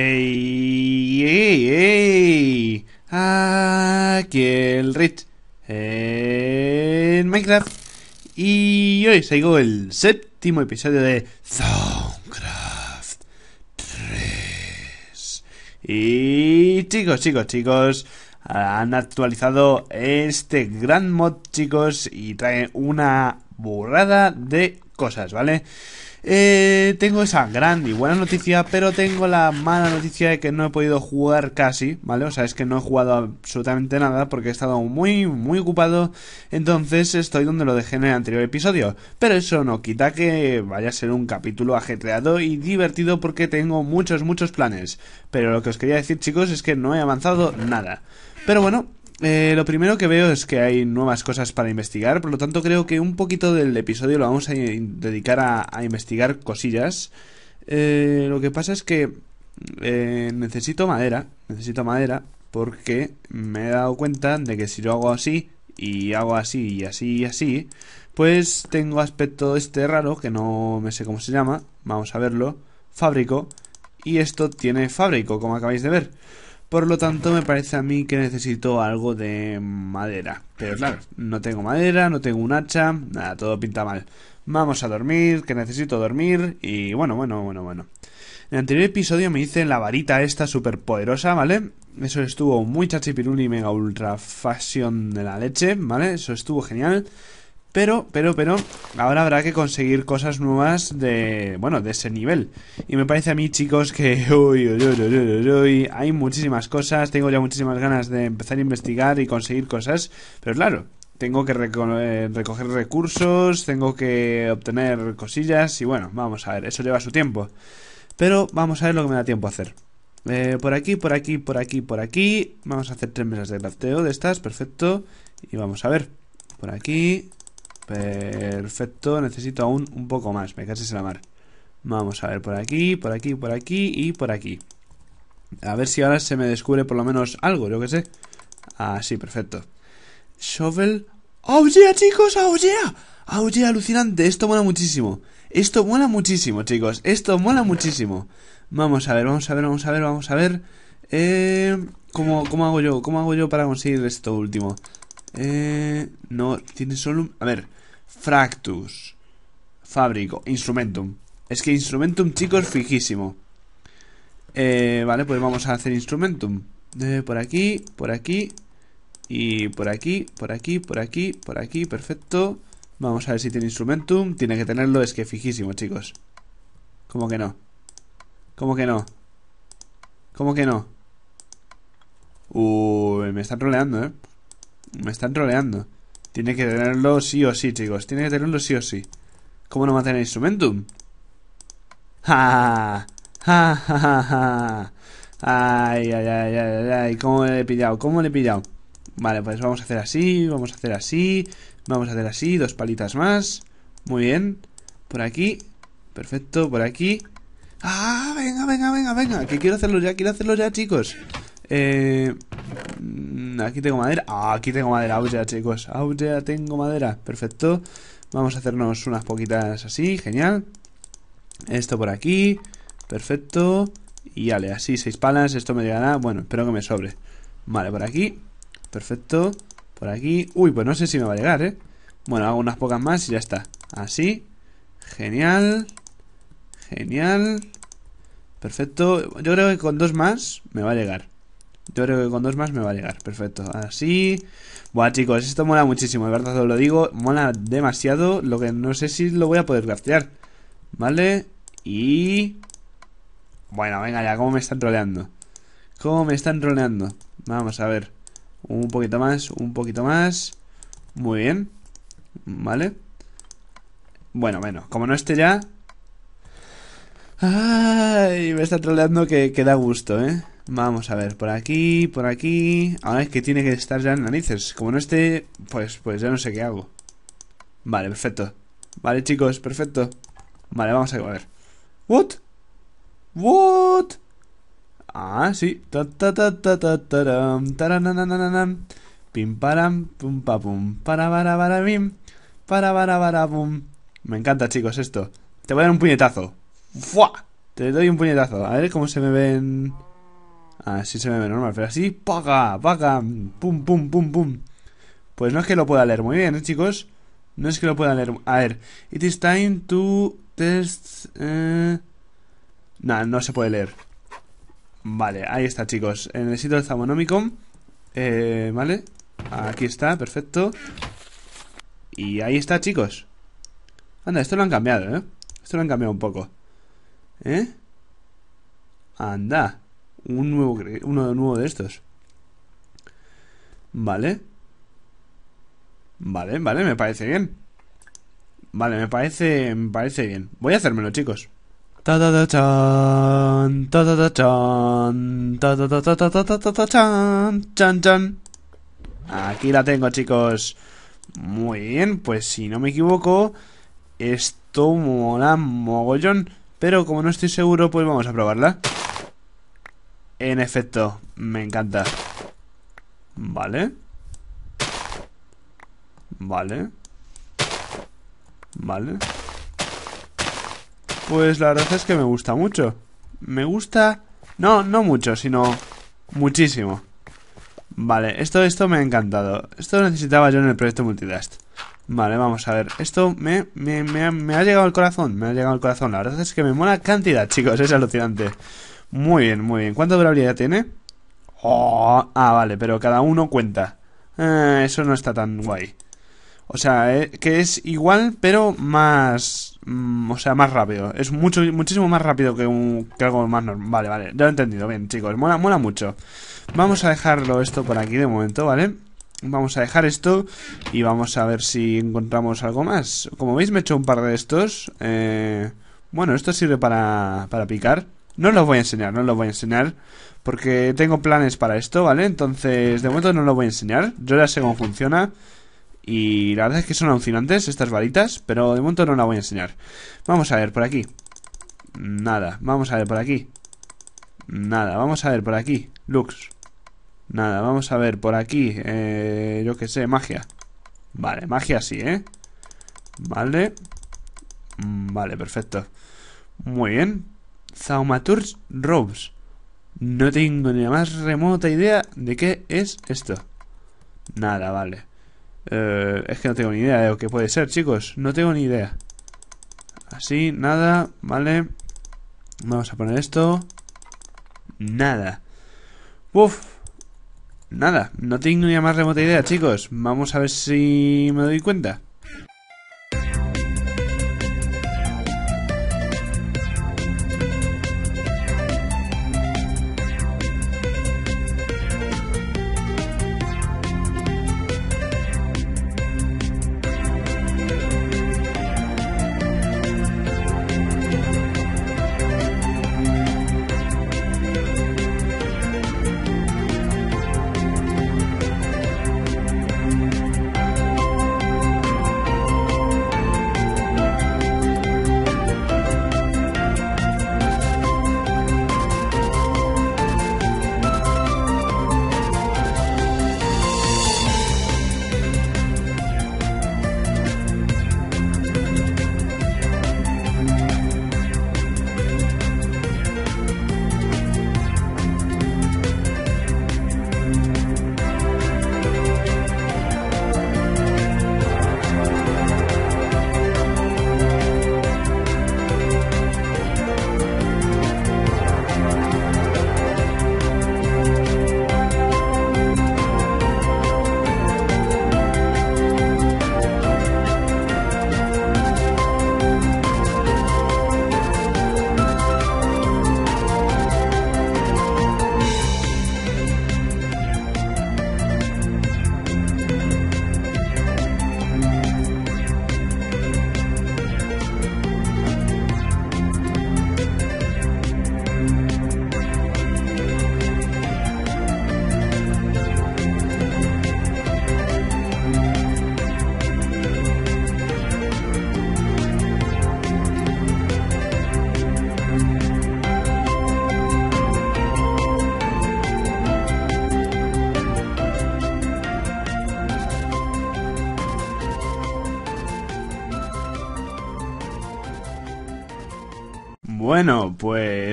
Ey, ey, Aquí el Rich en Minecraft. Y hoy sigo el séptimo episodio de Zonecraft 3. Y chicos, chicos, chicos. Han actualizado este gran mod, chicos, y trae una burrada de cosas, ¿vale? vale eh, tengo esa grande y buena noticia, pero tengo la mala noticia de que no he podido jugar casi, ¿vale? O sea, es que no he jugado absolutamente nada porque he estado muy, muy ocupado. Entonces estoy donde lo dejé en el anterior episodio. Pero eso no quita que vaya a ser un capítulo ajetreado y divertido porque tengo muchos, muchos planes. Pero lo que os quería decir, chicos, es que no he avanzado nada. Pero bueno, eh, lo primero que veo es que hay nuevas cosas para investigar, por lo tanto creo que un poquito del episodio lo vamos a dedicar a, investigar cosillas. Eh, lo que pasa es que eh, necesito madera, necesito madera, porque me he dado cuenta de que si lo hago así, y hago así, y así, y así, pues tengo aspecto este raro, que no me sé cómo se llama, vamos a verlo, fábrico, y esto tiene fábrico, como acabáis de ver. Por lo tanto, me parece a mí que necesito algo de madera. Pero claro, no tengo madera, no tengo un hacha, nada, todo pinta mal. Vamos a dormir, que necesito dormir y bueno, bueno, bueno, bueno. En el anterior episodio me hice la varita esta super poderosa, ¿vale? Eso estuvo muy chachipiruli, mega ultra fashion de la leche, ¿vale? Eso estuvo genial. Pero, pero, pero, ahora habrá que conseguir cosas nuevas de, bueno, de ese nivel. Y me parece a mí, chicos, que uy, uy, uy, uy, hay muchísimas cosas. Tengo ya muchísimas ganas de empezar a investigar y conseguir cosas. Pero claro, tengo que eh, recoger recursos, tengo que obtener cosillas y bueno, vamos a ver, eso lleva su tiempo. Pero vamos a ver lo que me da tiempo a hacer. Eh, por aquí, por aquí, por aquí, por aquí. Vamos a hacer tres mesas de crafteo de estas, perfecto. Y vamos a ver. Por aquí, Perfecto, necesito aún un poco más, me cases en la mar. Vamos a ver por aquí, por aquí, por aquí y por aquí. A ver si ahora se me descubre por lo menos algo, yo que sé. Ah, sí, perfecto. Shovel. ¡Oh, yeah, chicos! ¡Oh, ¡Oh, yeah! alucinante! Esto mola muchísimo. Esto mola muchísimo, chicos. Esto mola muchísimo. Vamos a ver, vamos a ver, vamos a ver, vamos a ver. Eh, ¿cómo, ¿Cómo hago yo? ¿Cómo hago yo para conseguir esto último? Eh, no, tiene solo... A ver, Fractus. Fábrico. Instrumentum. Es que Instrumentum, chicos, fijísimo. Eh, vale, pues vamos a hacer Instrumentum. Eh, por aquí, por aquí. Y por aquí, por aquí, por aquí, por aquí. Perfecto. Vamos a ver si tiene Instrumentum. Tiene que tenerlo, es que fijísimo, chicos. ¿Cómo que no? ¿Cómo que no? ¿Cómo que no? Uy, me están roleando, ¿eh? Me están roleando tiene que tenerlo sí o sí, chicos. Tiene que tenerlo sí o sí. ¿Cómo no a tener instrumentum? ¡Ja! ¡Ja, ja, ja, Ay, ay, ay, ay, ay, ¿cómo le he pillado? ¿Cómo le he pillado? Vale, pues vamos a hacer así, vamos a hacer así, vamos a hacer así, dos palitas más. Muy bien. Por aquí. Perfecto, por aquí. ¡Ah! Venga, venga, venga, venga. Que quiero hacerlo ya, quiero hacerlo ya, chicos. Eh... Aquí tengo madera. Ah, aquí tengo madera. ya chicos. ya, tengo madera. Perfecto. Vamos a hacernos unas poquitas así. Genial. Esto por aquí. Perfecto. Y vale, así seis palas. Esto me llegará. Bueno, espero que me sobre. Vale, por aquí. Perfecto. Por aquí. Uy, pues no sé si me va a llegar, ¿eh? Bueno, hago unas pocas más y ya está. Así. Genial. Genial. Perfecto. Yo creo que con dos más me va a llegar. Yo creo que con dos más me va a llegar. Perfecto. Así. bueno, chicos, esto mola muchísimo. De verdad os lo digo. Mola demasiado. Lo que no sé si lo voy a poder craftear. ¿Vale? Y... Bueno, venga ya. ¿Cómo me están troleando? ¿Cómo me están troleando? Vamos a ver. Un poquito más. Un poquito más. Muy bien. ¿Vale? Bueno, bueno. Como no esté ya... Ay, me está troleando que, que da gusto, ¿eh? Vamos a ver, por aquí, por aquí... Ahora es que tiene que estar ya en narices. Como no esté, pues, pues ya no sé qué hago. Vale, perfecto. Vale, chicos, perfecto. Vale, vamos a ver. ¿What? ¿What? Ah, sí. Ta ta ta ta ta Pim param, pum pa pum, para para para bim, para pum. Me encanta, chicos, esto. Te voy a dar un puñetazo. ¡Fua! Te doy un puñetazo. A ver cómo se me ven... Así se ve normal, pero así, paga, paga, pum, pum, pum, pum. Pues no es que lo pueda leer muy bien, ¿eh, chicos. No es que lo pueda leer. A ver, it is time to test. Eh... Nah, no se puede leer. Vale, ahí está, chicos. En el sitio del Eh, vale, aquí está, perfecto. Y ahí está, chicos. Anda, esto lo han cambiado, ¿eh? Esto lo han cambiado un poco. ¿Eh? Anda un nuevo, uno nuevo de estos. Vale. Vale, vale, me parece bien. Vale, me parece, me parece bien. Voy a hacérmelo, chicos. Aquí la tengo, chicos. Muy bien, pues si no me equivoco, esto mola mogollón. Pero como no estoy seguro, pues vamos a probarla. En efecto, me encanta. Vale. Vale. Vale. Pues la verdad es que me gusta mucho. Me gusta... No, no mucho, sino muchísimo. Vale, esto, esto me ha encantado. Esto necesitaba yo en el proyecto Multidast. Vale, vamos a ver. Esto me, me ha llegado al corazón. Me ha llegado al corazón. La verdad es que me mola cantidad, chicos. Es alucinante. Muy bien, muy bien. ¿Cuánta durabilidad tiene? Oh, ah, vale, pero cada uno cuenta. Eh, eso no está tan guay. O sea, eh, que es igual, pero más... Mm, o sea, más rápido. Es mucho, muchísimo más rápido que, un, algo más normal. Vale, vale, ya lo he entendido. Bien, chicos, mola, mola mucho. Vamos a dejarlo esto por aquí de momento, ¿vale? Vamos a dejar esto y vamos a ver si encontramos algo más. Como veis me he hecho un par de estos. Eh, bueno, esto sirve para, para picar. No los voy a enseñar, no los voy a enseñar. Porque tengo planes para esto, ¿vale? Entonces, de momento no los voy a enseñar. Yo ya sé cómo funciona. Y la verdad es que son alucinantes estas varitas. Pero de momento no las voy a enseñar. Vamos a ver por aquí. Nada. Vamos a ver por aquí. Nada. Vamos a ver por aquí. Lux. Nada. Vamos a ver por aquí. Eh, yo qué sé, magia. Vale, magia sí, ¿eh? Vale. Mm, vale, perfecto. Muy bien. Thaumaturge Robes. No tengo ni la más remota idea de qué es esto. Nada, vale. Eh, es que no tengo ni idea de lo que puede ser, chicos. No tengo ni idea. Así, nada, vale. Vamos a poner esto. Nada. Uf. Nada, no tengo ni la más remota idea, chicos. Vamos a ver si me doy cuenta.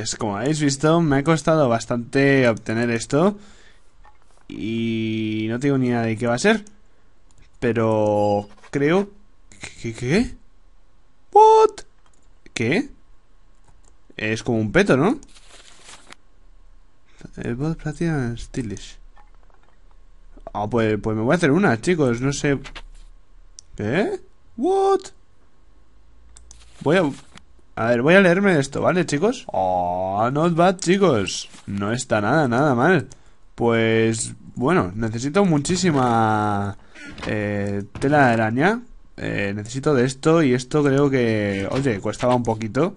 Pues, como habéis visto, me ha costado bastante obtener esto. Y no tengo ni idea de qué va a ser. Pero creo... ¿Qué? ¿Qué? ¿What? ¿Qué? Es como un peto, ¿no? El eh, bot platina stylish. Ah, pues, pues, me voy a hacer una, chicos. No sé... ¿Qué? ¿What? Voy a... A ver, voy a leerme esto, ¿vale, chicos? Oh, ah, not bad, chicos. No está nada, nada mal. Pues, bueno, necesito muchísima eh, tela de araña. Eh, necesito de esto y esto creo que... Oye, costaba un poquito.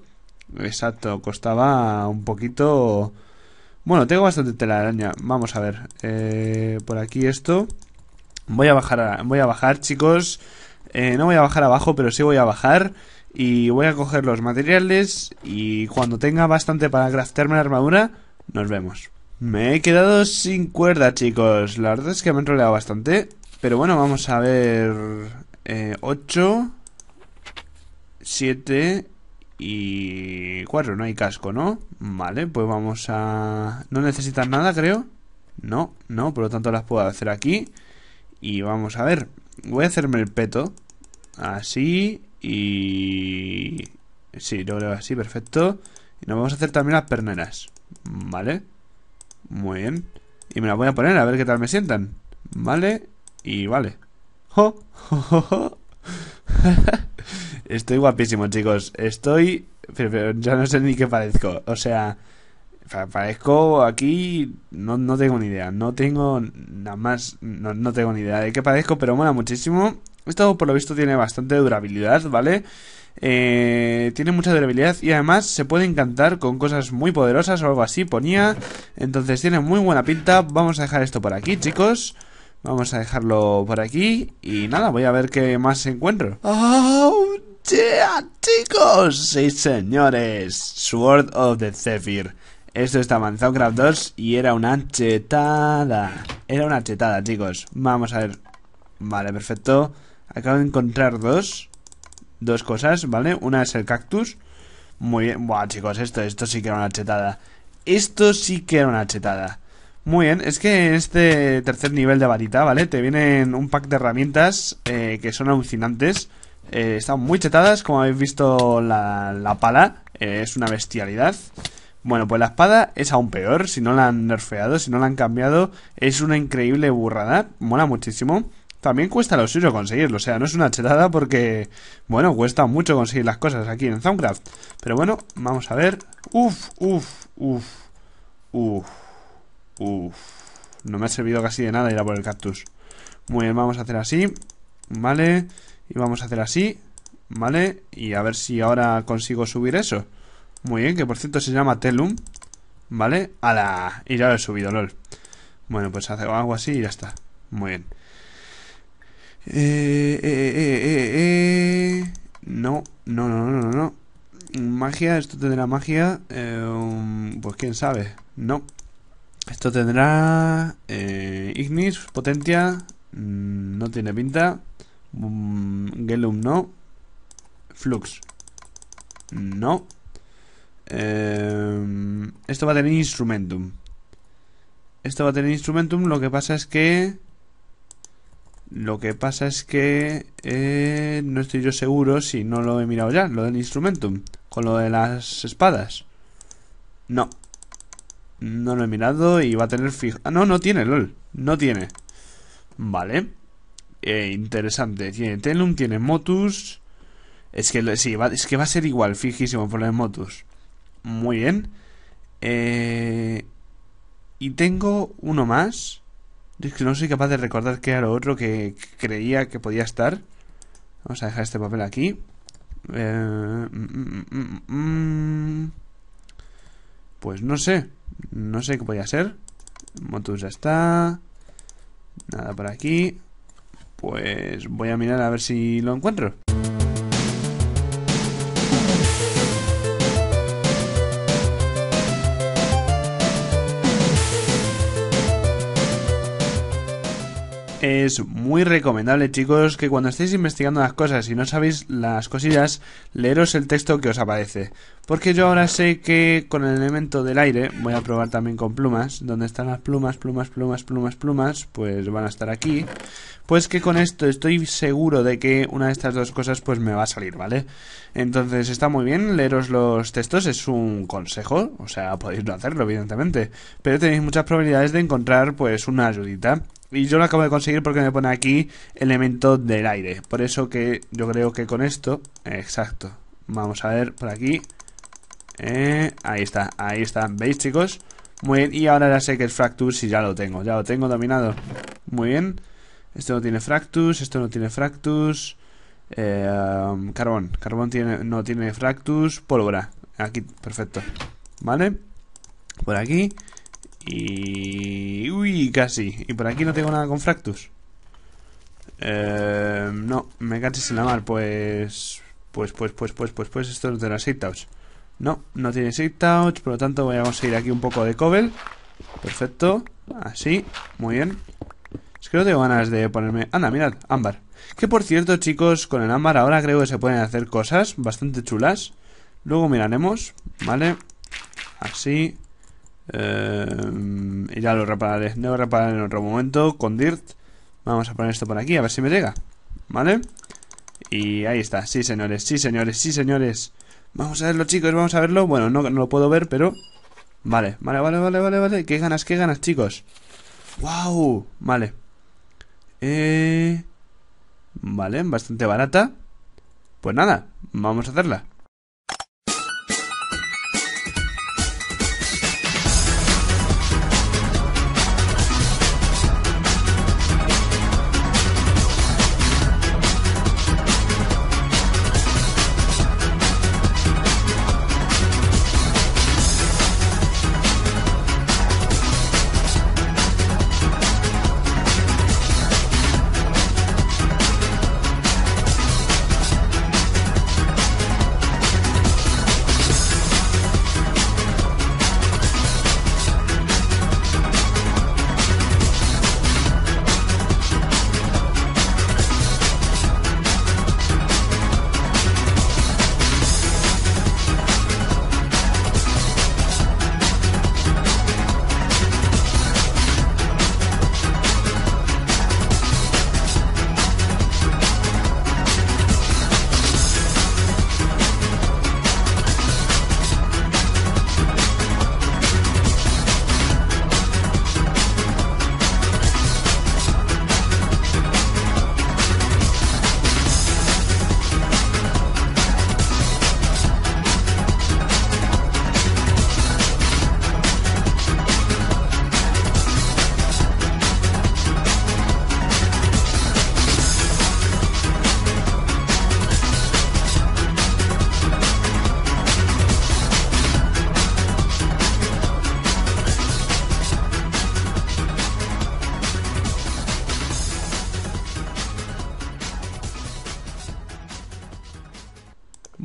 Exacto, costaba un poquito... Bueno, tengo bastante tela de araña. Vamos a ver. Eh, por aquí esto. Voy a bajar, voy a bajar, chicos. Eh, no voy a bajar abajo, pero sí voy a bajar... Y voy a coger los materiales y cuando tenga bastante para craftearme la armadura, nos vemos. Me he quedado sin cuerda, chicos. La verdad es que me he troleado bastante. Pero bueno, vamos a ver... 8, eh, 7 y 4. No hay casco, ¿no? Vale, pues vamos a... No necesitan nada, creo. No, no, por lo tanto las puedo hacer aquí. Y vamos a ver. Voy a hacerme el peto. Así. Y... Sí, lo así, perfecto. Y nos vamos a hacer también las perneras. Vale. Muy bien. Y me las voy a poner a ver qué tal me sientan. Vale. Y vale. ¡Jo! Estoy guapísimo, chicos. Estoy... Pero, ya no sé ni qué parezco. O sea... Parezco aquí... No, no tengo ni idea. No tengo... Nada más... No, no tengo ni idea de qué parezco, pero mola muchísimo. Esto por lo visto tiene bastante durabilidad, ¿vale? Eh, tiene mucha durabilidad y además se puede encantar con cosas muy poderosas o algo así, ponía. Entonces tiene muy buena pinta. Vamos a dejar esto por aquí, chicos. Vamos a dejarlo por aquí y nada, voy a ver qué más encuentro. ¡Oh, yeah, chicos! Sí, señores. Sword of the Zephyr. Esto está en Craft 2 y era una chetada. Era una chetada, chicos. Vamos a ver. Vale, perfecto. Acabo de encontrar dos. Dos cosas, ¿vale? Una es el cactus. Muy bien. Buah, chicos, esto, esto sí que era una chetada. Esto sí que era una chetada. Muy bien, es que en este tercer nivel de varita, ¿vale? Te vienen un pack de herramientas eh, que son alucinantes. Eh, están muy chetadas, como habéis visto la, pala. Eh, es una bestialidad. Bueno, pues la espada es aún peor, si no la han nerfeado, si no la han cambiado, es una increíble burrada, mola muchísimo también cuesta lo suyo conseguirlo. O sea, no es una chetada porque, bueno, cuesta mucho conseguir las cosas aquí en Soundcraft. Pero bueno, vamos a ver. Uf, uf, uf, uf, uf. No me ha servido casi de nada ir a por el cactus. Muy bien, vamos a hacer así. Vale, y vamos a hacer así. Vale, y a ver si ahora consigo subir eso. Muy bien, que por cierto se llama Telum. ¿Vale? ¡Hala! Y ya lo he subido, LOL. Bueno, pues hago así y ya está. Muy bien. Eh, eh, eh, eh, no, no, no, no, no, no. Magia, esto tendrá magia. pues quién sabe. No. Esto tendrá Ignis, potencia mm, no tiene pinta. Mm, Gelum no. Flux. No. esto va a tener Instrumentum. Esto va a tener Instrumentum. Lo que pasa es que... Lo que pasa es que eh, no estoy yo seguro si no lo he mirado ya, lo del instrumentum, con lo de las espadas. No, no lo he mirado y va a tener fijo... Ah, no, no tiene, lol, no tiene. Vale, eh, interesante. Tiene Telum, tiene Motus. Es que, sí, va, es que va a ser igual, fijísimo, por el Motus. Muy bien. Eh, y tengo uno más que no soy capaz de recordar qué era lo otro que creía que podía estar. Vamos a dejar este papel aquí. Eh, mm, mm, mm, pues no sé. No sé qué podía ser. Motus ya está. Nada por aquí. Pues voy a mirar a ver si lo encuentro. es muy recomendable, chicos, que cuando estéis investigando las cosas y no sabéis las cosillas, leeros el texto que os aparece. Porque yo ahora sé que con el elemento del aire, voy a probar también con plumas, donde están las plumas, plumas, plumas, plumas, plumas, pues van a estar aquí. Pues que con esto estoy seguro de que una de estas dos cosas pues me va a salir, ¿vale? Entonces está muy bien leeros los textos, es un consejo, o sea, podéis no hacerlo, evidentemente, pero tenéis muchas probabilidades de encontrar pues una ayudita. Y yo lo acabo de conseguir porque me pone aquí elemento del aire. Por eso que yo creo que con esto... Exacto. Vamos a ver por aquí. Eh, ahí está, ahí está. ¿Veis, chicos? Muy bien. Y ahora ya sé que es Fractus y ya lo tengo. Ya lo tengo dominado. Muy bien. Esto no tiene Fractus, esto no tiene Fractus. Eh, carbón. Carbón tiene, no tiene Fractus. Pólvora. Aquí, perfecto. ¿Vale? Por aquí. Y... Uy, casi. Y por aquí no tengo nada con Fractus. Eh, no, me caches sin la mar. Pues... Pues, pues, pues, pues, pues, pues esto es de las sit No, no tiene sit touch Por lo tanto voy a conseguir aquí un poco de cobel. Perfecto. Así. Muy bien. Es que no tengo ganas de ponerme... Anda, mirad, ámbar. Que por cierto, chicos, con el ámbar ahora creo que se pueden hacer cosas bastante chulas. Luego miraremos, ¿vale? Así. Eh, y ya lo repararé. Debo reparar en otro momento con Dirt. Vamos a poner esto por aquí, a ver si me llega. ¿Vale? Y ahí está. Sí, señores, sí, señores, sí, señores. Vamos a verlo, chicos, vamos a verlo. Bueno, no, lo puedo ver, pero... Vale, vale, vale, vale, vale, vale. Qué ganas, qué ganas, chicos. ¡Wow! Vale. Eh, vale, bastante barata. Pues nada, vamos a hacerla.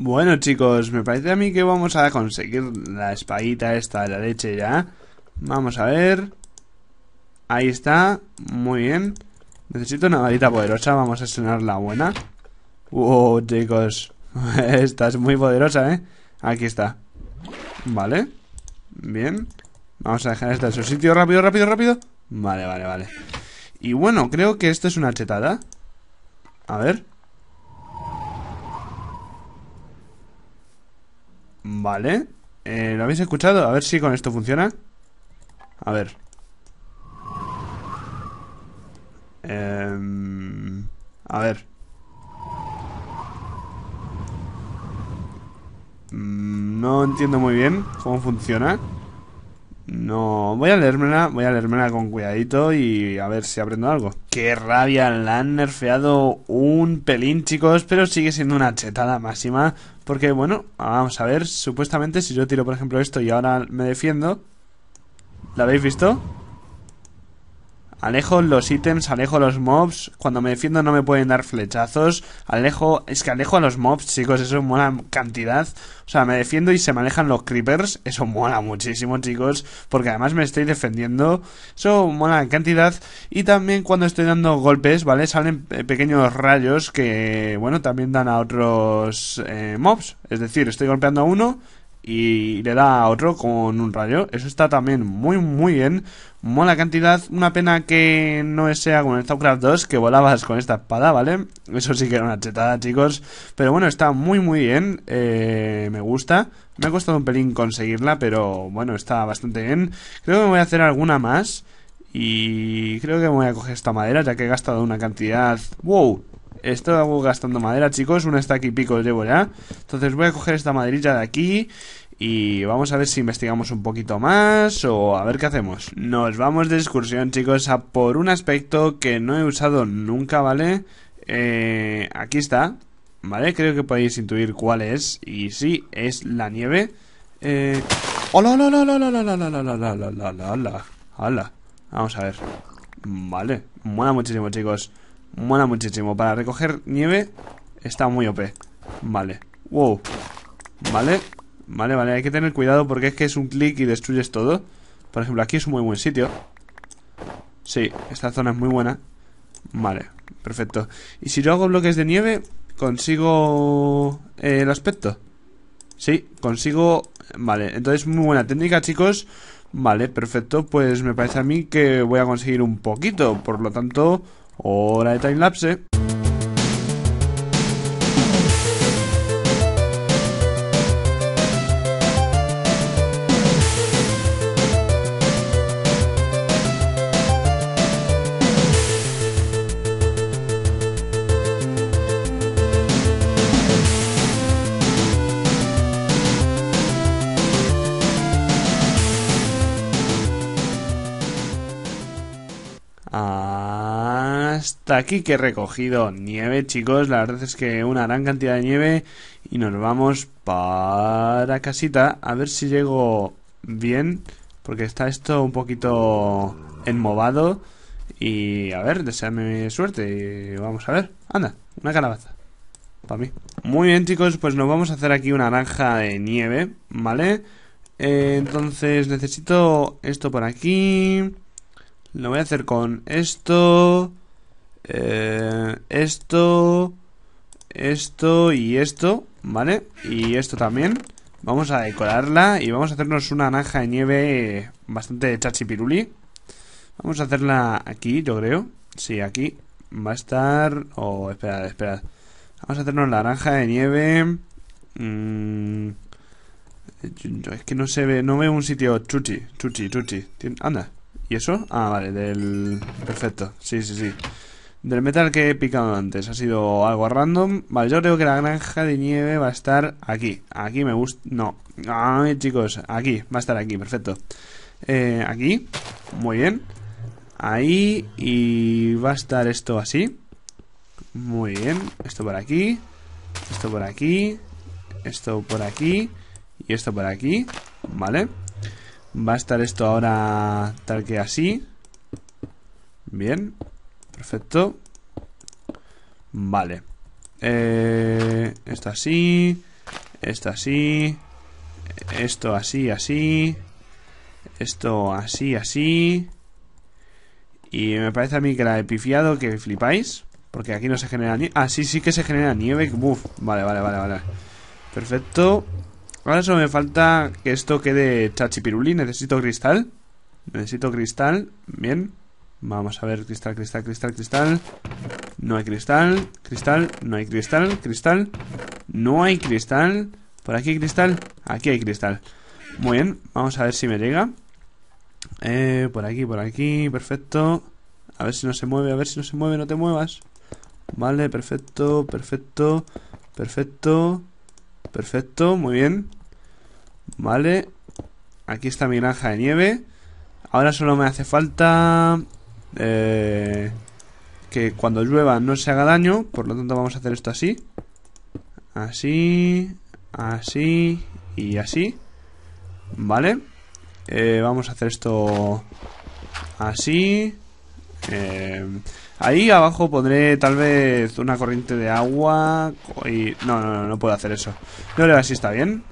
Bueno, chicos, me parece a mí que vamos a conseguir la espadita esta de la leche ya. Vamos a ver. Ahí está. Muy bien. Necesito una varita poderosa. Vamos a estrenar la buena. ¡Oh, chicos. esta es muy poderosa, ¿eh? Aquí está. Vale. Bien. Vamos a dejar esta en su sitio. Rápido, rápido, rápido. Vale, vale, vale. Y bueno, creo que esto es una chetada. A ver. Vale. Eh, ¿Lo habéis escuchado? A ver si con esto funciona. A ver. Em, a ver. Mm, no entiendo muy bien cómo funciona. No, voy a leérmela, voy a leérmela con cuidadito y a ver si aprendo algo. Qué rabia, la han nerfeado un pelín, chicos, pero sigue siendo una chetada máxima. Porque, bueno, vamos a ver, supuestamente si yo tiro, por ejemplo, esto y ahora me defiendo... ¿La habéis visto? Alejo los ítems, alejo los mobs. Cuando me defiendo no me pueden dar flechazos. Alejo, es que alejo a los mobs, chicos, eso es mola cantidad. O sea, me defiendo y se manejan los creepers. Eso mola muchísimo, chicos. Porque además me estoy defendiendo. Eso mola en cantidad. Y también cuando estoy dando golpes, ¿vale? Salen pequeños rayos que, bueno, también dan a otros eh, mobs. Es decir, estoy golpeando a uno y le da a otro con un rayo. Eso está también muy, muy bien. Mola cantidad. Una pena que no sea como en StarCraft 2, que volabas con esta espada, ¿vale? Eso sí que era una chetada, chicos. Pero bueno, está muy, muy bien. Eh, me gusta. Me ha costado un pelín conseguirla, pero bueno, está bastante bien. Creo que voy a hacer alguna más. Y creo que voy a coger esta madera, ya que he gastado una cantidad... ¡Wow! Esto hago gastando madera, chicos. Una está aquí pico llevo ya. Entonces voy a coger esta maderilla de aquí. Y vamos a ver si investigamos un poquito más o a ver qué hacemos. Nos vamos de excursión, chicos, a por un aspecto que no he usado nunca, ¿vale? Eh, aquí está, ¿vale? Creo que podéis intuir cuál es. Y sí, es la nieve. Eh... ¡Hola, hola, hola, hola, hola, hola, Vamos a ver. Vale, mola muchísimo, chicos. Mola muchísimo. Para recoger nieve está muy OP. Vale. Wow. Vale. Vale, vale. Hay que tener cuidado porque es que es un clic y destruyes todo. Por ejemplo, aquí es un muy buen sitio. Sí, esta zona es muy buena. Vale, perfecto. ¿Y si yo hago bloques de nieve, consigo eh, el aspecto? Sí, consigo... Vale, entonces muy buena técnica, chicos. Vale, perfecto. Pues me parece a mí que voy a conseguir un poquito. Por lo tanto, hora de timelapse. aquí que he recogido nieve, chicos. La verdad es que una gran cantidad de nieve. Y nos vamos para casita. A ver si llego bien. Porque está esto un poquito enmovado. Y a ver, Desearme suerte. Y vamos a ver. Anda, una calabaza. Para mí. Muy bien, chicos. Pues nos vamos a hacer aquí una naranja de nieve. ¿Vale? Eh, entonces necesito esto por aquí. Lo voy a hacer con esto eh, esto, esto y esto, ¿vale? Y esto también. Vamos a decorarla y vamos a hacernos una naranja de nieve bastante chachipiruli. Vamos a hacerla aquí, yo creo. Sí, aquí. Va a estar... Oh, esperad, esperad. Vamos a hacernos la naranja de nieve... Mm. Es que no se ve, no veo un sitio chuchi, chuchi, chuchi. Anda. ¿Y eso? Ah, vale, del... Perfecto. Sí, sí, sí. Del metal que he picado antes, ha sido algo random. Vale, yo creo que la granja de nieve va a estar aquí. Aquí me gusta... No. Ay, chicos, aquí. Va a estar aquí, perfecto. Eh, aquí. Muy bien. Ahí. Y va a estar esto así. Muy bien. Esto por aquí. Esto por aquí. Esto por aquí. Y esto por aquí. Vale. Va a estar esto ahora tal que así. Bien. Perfecto. Vale. Eh, esto así. Esto así. Esto así, así. Esto así, así. Y me parece a mí que la he pifiado, que flipáis. Porque aquí no se genera nieve. Ah, sí, sí que se genera nieve. vale, vale, vale, vale. Perfecto. Ahora solo me falta que esto quede chachipiruli. Necesito cristal. Necesito cristal. Bien. Vamos a ver, cristal, cristal, cristal, cristal. No hay cristal, cristal, no hay cristal, cristal. No hay cristal. Por aquí hay cristal, aquí hay cristal. Muy bien, vamos a ver si me llega. Eh, por aquí, por aquí, perfecto. A ver si no se mueve, a ver si no se mueve, no te muevas. Vale, perfecto, perfecto, perfecto, perfecto, muy bien. Vale, aquí está mi granja de nieve. Ahora solo me hace falta eh, que cuando llueva no se haga daño. Por lo tanto vamos a hacer esto así. Así, así y así. ¿Vale? Eh, vamos a hacer esto así. Eh, ahí abajo pondré tal vez una corriente de agua. Y... No, no, no, no puedo hacer eso. No, le así está bien.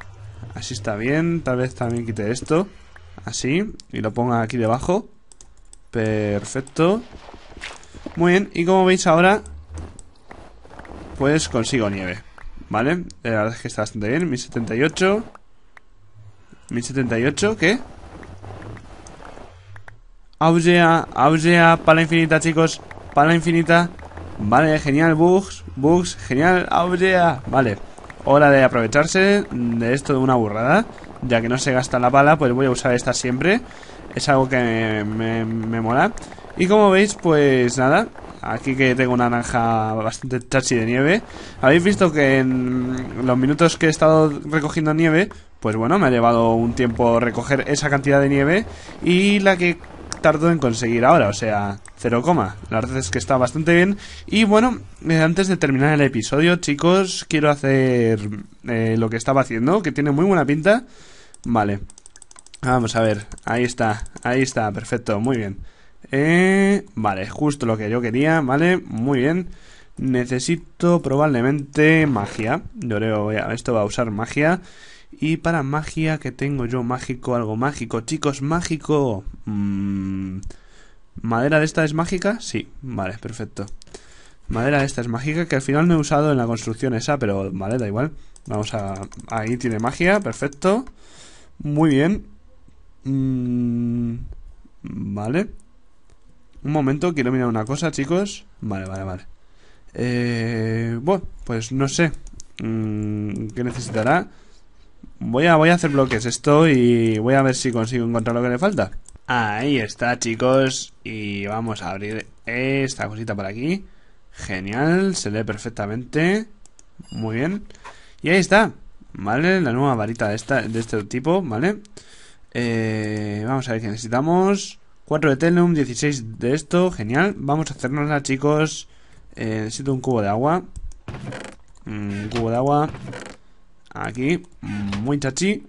Así está bien. Tal vez también quite esto. Así. Y lo ponga aquí debajo. Perfecto. Muy bien, y como veis ahora, pues consigo nieve. ¿Vale? Eh, la verdad es que está bastante bien. 1078. 1078, ¿qué? Augea, Augea, pala infinita, chicos. Pala infinita. Vale, genial, Bugs. Bugs, genial, Augea. Vale, hora de aprovecharse de esto de una burrada. Ya que no se gasta la pala, pues voy a usar esta siempre es algo que me, mola. Y como veis, pues nada, aquí que tengo una naranja bastante chachi de nieve. Habéis visto que en los minutos que he estado recogiendo nieve, pues bueno, me ha llevado un tiempo recoger esa cantidad de nieve y la que tardo en conseguir ahora, o sea, 0, la verdad es que está bastante bien. Y bueno, eh, antes de terminar el episodio, chicos, quiero hacer eh, lo que estaba haciendo, que tiene muy buena pinta. Vale, Vamos a ver, ahí está, ahí está, perfecto, muy bien. Eh, vale, justo lo que yo quería, ¿vale? Muy bien. Necesito probablemente magia. Yo creo esto va a usar magia. Y para magia, que tengo yo? Mágico, algo mágico. Chicos, mágico. Mm, ¿Madera de esta es mágica? Sí, vale, perfecto. Madera de esta es mágica, que al final no he usado en la construcción esa, pero vale, da igual. Vamos a... Ahí tiene magia, perfecto. Muy bien. Mm, vale. Un momento, quiero mirar una cosa, chicos. Vale, vale, vale. Eh, bueno, pues no sé. Mm, ¿Qué necesitará? Voy a, voy a hacer bloques esto y voy a ver si consigo encontrar lo que le falta. Ahí está, chicos. Y vamos a abrir esta cosita por aquí. Genial, se lee perfectamente. Muy bien. Y ahí está. ¿Vale? La nueva varita de, de este tipo, ¿vale? vale eh, vamos a ver que necesitamos 4 de Telnum, 16 de esto, genial. Vamos a hacernosla, chicos. Eh, necesito un cubo de agua. Mm, un cubo de agua. Aquí, muy chachi.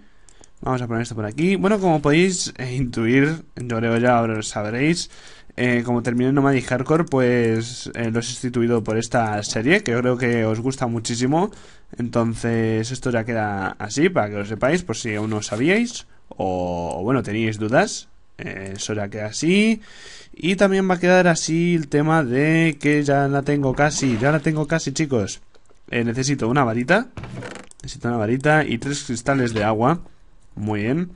Vamos a poner esto por aquí. Bueno, como podéis eh, intuir, yo creo ya lo sabréis. Eh, como terminé Nomadic Hardcore, pues lo he sustituido por esta serie que yo creo que os gusta muchísimo. Entonces, esto ya queda así para que lo sepáis, por si aún no sabíais o, bueno, tenéis dudas, eso eh, ya queda así. Y también va a quedar así el tema de que ya la tengo casi, ya la tengo casi, chicos. Eh, necesito una varita, necesito una varita y tres cristales de agua. Muy bien.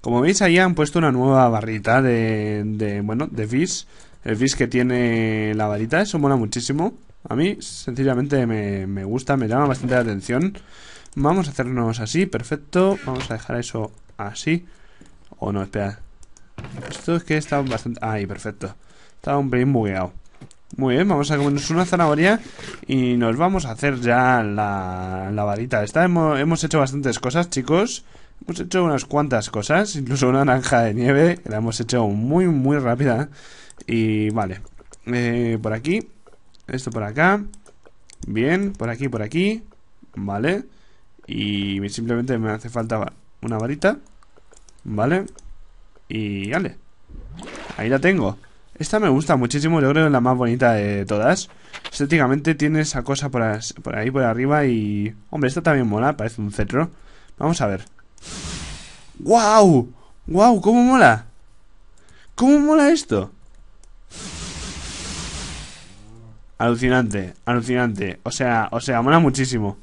Como veis ahí han puesto una nueva barrita de, de bueno, de Fizz. El Fizz que tiene la varita, eso mola muchísimo. A mí, sencillamente, me, me gusta, me llama bastante la atención. Vamos a hacernos así, perfecto. Vamos a dejar eso así. O no, espera. Esto es que está bastante... Ahí, perfecto. Está un pelín bugueado. Muy bien, vamos a comernos una zanahoria y nos vamos a hacer ya la, la varita esta. Hemos, hecho bastantes cosas, chicos. Hemos hecho unas cuantas cosas, incluso una naranja de nieve, la hemos hecho muy, muy rápida. Y vale, eh, por aquí, esto por acá, bien, por aquí, por aquí, vale. Y simplemente me hace falta una varita. ¿Vale? Y vale. Ahí la tengo. Esta me gusta muchísimo, yo creo que es la más bonita de todas. Estéticamente tiene esa cosa por, por ahí, por arriba y... Hombre, esta también mola, parece un cetro. Vamos a ver. ¡Guau! ¡Guau! ¿Cómo mola? ¿Cómo mola esto? Alucinante, alucinante. O sea, o sea, mola muchísimo.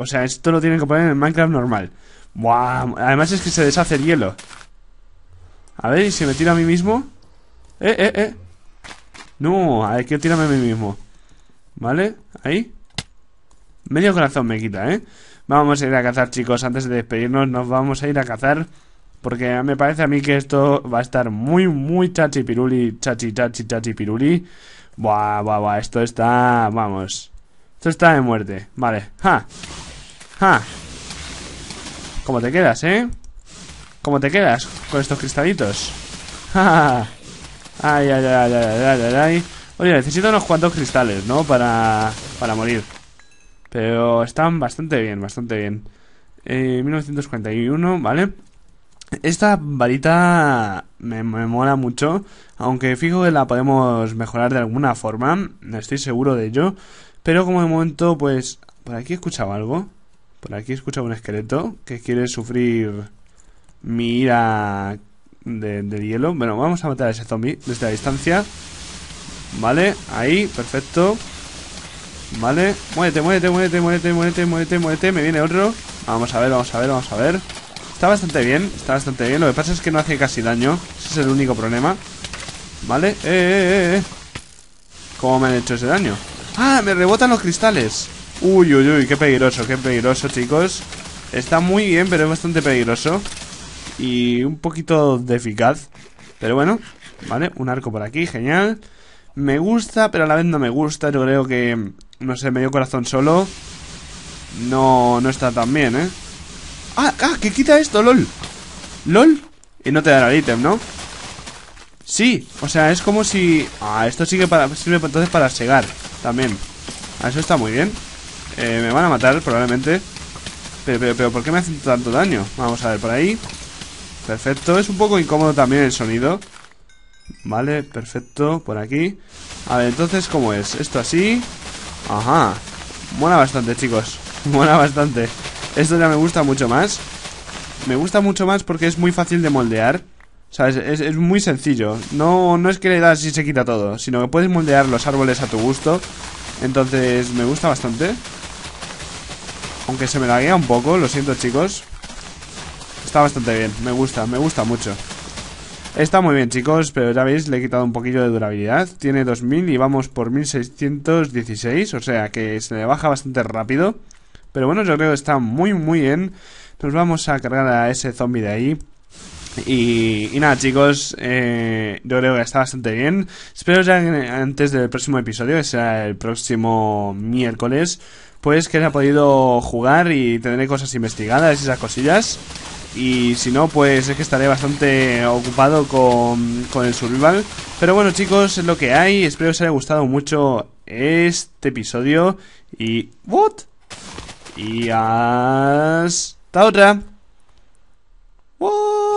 O sea, esto lo tienen que poner en Minecraft normal. Buah, además es que se deshace el hielo. A ver, ¿y si me tiro a mí mismo? Eh, eh, eh. No, hay que tirarme a mí mismo. ¿Vale? Ahí. Medio corazón me quita, ¿eh? Vamos a ir a cazar, chicos. Antes de despedirnos, nos vamos a ir a cazar. Porque me parece a mí que esto va a estar muy, muy chachi piruli, chachi, chachi, chachi piruli. Buah, buah, buah, esto está... vamos. Esto está de muerte. Vale. ¡Ja! ¡Ja! Ah. ¿Cómo te quedas, eh? ¿Cómo te quedas con estos cristalitos? ¡Ja! ¡Ay, ay, ay, ay, ay, ay, ay! Oye, necesito unos cuantos cristales, ¿no? Para, morir. Pero están bastante bien, bastante bien. Eh, 1941, ¿vale? Esta varita me, me, mola mucho, aunque fijo que la podemos mejorar de alguna forma, estoy seguro de ello. Pero como de momento, pues, por aquí he escuchado algo. Por aquí escucha un esqueleto que quiere sufrir mi ira de, hielo. Bueno, vamos a matar a ese zombie desde la distancia. Vale, ahí, perfecto. Vale, muévete, muévete, muévete, muévete, muévete, muévete, muévete. Me viene otro. Vamos a ver, vamos a ver, vamos a ver. Está bastante bien, está bastante bien. Lo que pasa es que no hace casi daño. Ese es el único problema. Vale, eh, eh, eh. eh. ¿Cómo me han hecho ese daño? ¡Ah! Me rebotan los cristales. Uy, uy, uy, qué peligroso, qué peligroso, chicos. Está muy bien, pero es bastante peligroso. Y un poquito de eficaz. Pero bueno, vale, un arco por aquí, genial. Me gusta, pero a la vez no me gusta. Yo creo que, no sé, medio corazón solo. No, no está tan bien, ¿eh? ¡Ah, ah! ah que quita esto, lol? ¿Lol? Y no te dará el ítem, ¿no? Sí, o sea, es como si... Ah, esto sigue para, sirve entonces para segar también. Ah, eso está muy bien. Eh, me van a matar probablemente. Pero, pero, ¿por qué me hacen tanto daño? Vamos a ver, por ahí. Perfecto. Es un poco incómodo también el sonido. Vale, perfecto. Por aquí. A ver, entonces, ¿cómo es? Esto así. Ajá. Mola bastante, chicos. Mola bastante. Esto ya me gusta mucho más. Me gusta mucho más porque es muy fácil de moldear. O Es, es muy sencillo. No, no es que le das y se quita todo, sino que puedes moldear los árboles a tu gusto entonces me gusta bastante. Aunque se me laguea un poco, lo siento chicos. Está bastante bien, me gusta, me gusta mucho. Está muy bien chicos, pero ya veis, le he quitado un poquillo de durabilidad. Tiene 2000 y vamos por 1616, o sea que se le baja bastante rápido. Pero bueno, yo creo que está muy muy bien. Nos vamos a cargar a ese zombie de ahí. Y, nada, chicos, eh, yo creo que está bastante bien. Espero ya antes del próximo episodio, que será el próximo miércoles, pues que haya podido jugar y tener cosas investigadas y esas cosillas. Y si no, pues es que estaré bastante ocupado con, el survival. Pero bueno, chicos, es lo que hay. Espero que os haya gustado mucho este episodio. Y. ¿What? Y hasta otra. ¿What?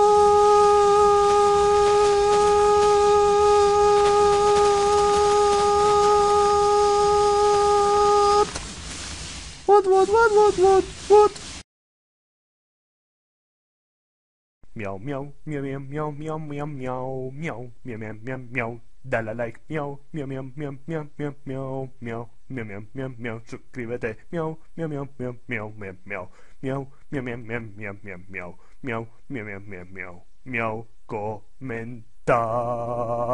what, what, what, what, what, what? Meow, meow, meow, meow, meow, meow, meow, meow, meow, meow, meow, meow, meow. Dale like, meow, meow, meow, meow, meow, meow, meow, meow, meow, meow, meow, meow, suscríbete, meow, meow, meow, meow, meow, meow, meow, meow, meow, meow, meow, meow, meow, meow, meow, meow, meow, meow, meow, comenta.